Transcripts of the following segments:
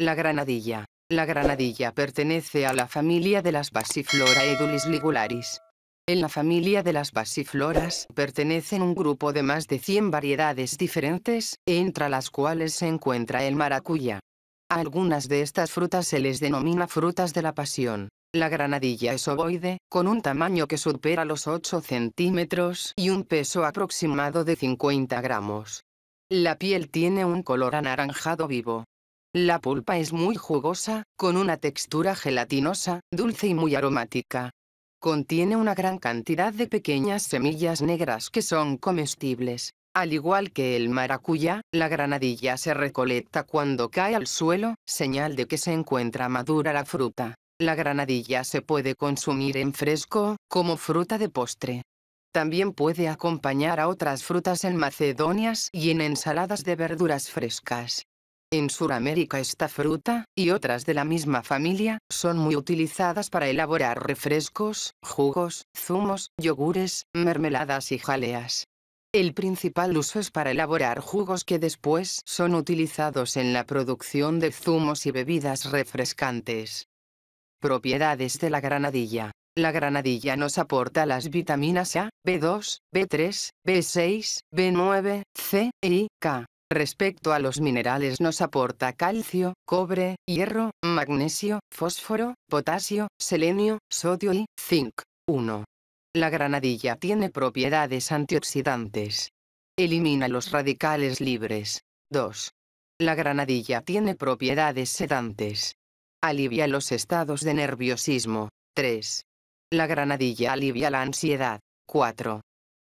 La granadilla. La granadilla pertenece a la familia de las Passiflora edulis ligularis. En la familia de las basifloras pertenecen un grupo de más de 100 variedades diferentes, entre las cuales se encuentra el maracuyá. A algunas de estas frutas se les denomina frutas de la pasión. La granadilla es ovoide, con un tamaño que supera los 8 centímetros y un peso aproximado de 50 gramos. La piel tiene un color anaranjado vivo, la pulpa es muy jugosa, con una textura gelatinosa, dulce y muy aromática. Contiene una gran cantidad de pequeñas semillas negras que son comestibles. Al igual que el maracuyá, la granadilla se recolecta cuando cae al suelo, señal de que se encuentra madura la fruta. La granadilla se puede consumir en fresco, como fruta de postre. También puede acompañar a otras frutas en macedonias y en ensaladas de verduras frescas. En Sudamérica, esta fruta, y otras de la misma familia, son muy utilizadas para elaborar refrescos, jugos, zumos, yogures, mermeladas y jaleas. El principal uso es para elaborar jugos que después son utilizados en la producción de zumos y bebidas refrescantes. Propiedades de la granadilla. La granadilla nos aporta las vitaminas A, B2, B3, B6, B9, C, y K, Respecto a los minerales nos aporta calcio, cobre, hierro, magnesio, fósforo, potasio, selenio, sodio y zinc. 1. La granadilla tiene propiedades antioxidantes. Elimina los radicales libres. 2. La granadilla tiene propiedades sedantes. Alivia los estados de nerviosismo. 3. La granadilla alivia la ansiedad. 4.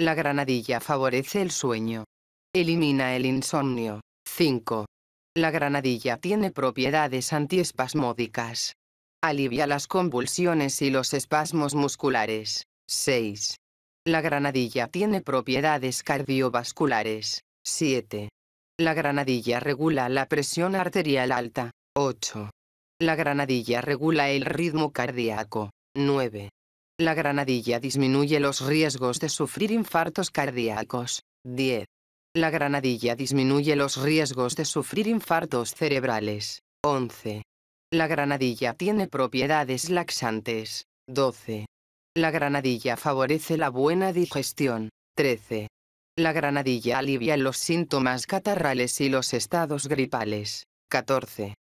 La granadilla favorece el sueño. Elimina el insomnio. 5. La granadilla tiene propiedades antiespasmódicas. Alivia las convulsiones y los espasmos musculares. 6. La granadilla tiene propiedades cardiovasculares. 7. La granadilla regula la presión arterial alta. 8. La granadilla regula el ritmo cardíaco. 9. La granadilla disminuye los riesgos de sufrir infartos cardíacos. 10. La granadilla disminuye los riesgos de sufrir infartos cerebrales. 11. La granadilla tiene propiedades laxantes. 12. La granadilla favorece la buena digestión. 13. La granadilla alivia los síntomas catarrales y los estados gripales. 14.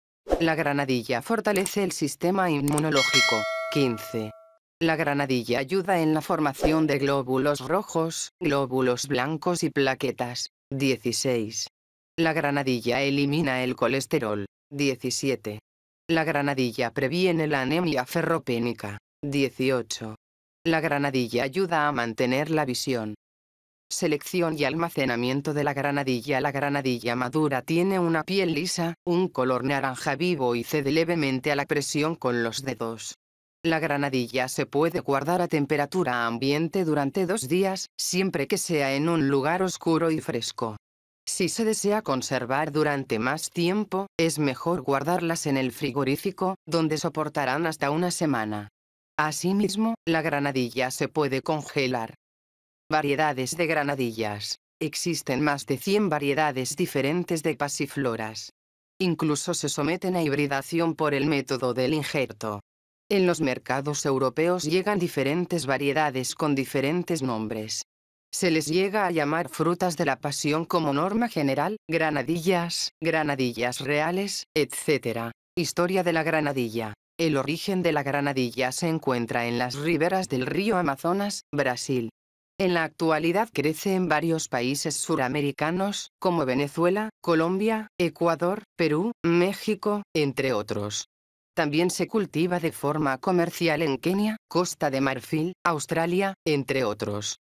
La granadilla fortalece el sistema inmunológico. 15. La granadilla ayuda en la formación de glóbulos rojos, glóbulos blancos y plaquetas. 16. La granadilla elimina el colesterol. 17. La granadilla previene la anemia ferropénica. 18. La granadilla ayuda a mantener la visión. Selección y almacenamiento de la granadilla La granadilla madura tiene una piel lisa, un color naranja vivo y cede levemente a la presión con los dedos. La granadilla se puede guardar a temperatura ambiente durante dos días, siempre que sea en un lugar oscuro y fresco. Si se desea conservar durante más tiempo, es mejor guardarlas en el frigorífico, donde soportarán hasta una semana. Asimismo, la granadilla se puede congelar. Variedades de granadillas. Existen más de 100 variedades diferentes de pasifloras. Incluso se someten a hibridación por el método del injerto. En los mercados europeos llegan diferentes variedades con diferentes nombres. Se les llega a llamar frutas de la pasión como norma general, granadillas, granadillas reales, etc. Historia de la granadilla. El origen de la granadilla se encuentra en las riberas del río Amazonas, Brasil. En la actualidad crece en varios países suramericanos, como Venezuela, Colombia, Ecuador, Perú, México, entre otros. También se cultiva de forma comercial en Kenia, Costa de Marfil, Australia, entre otros.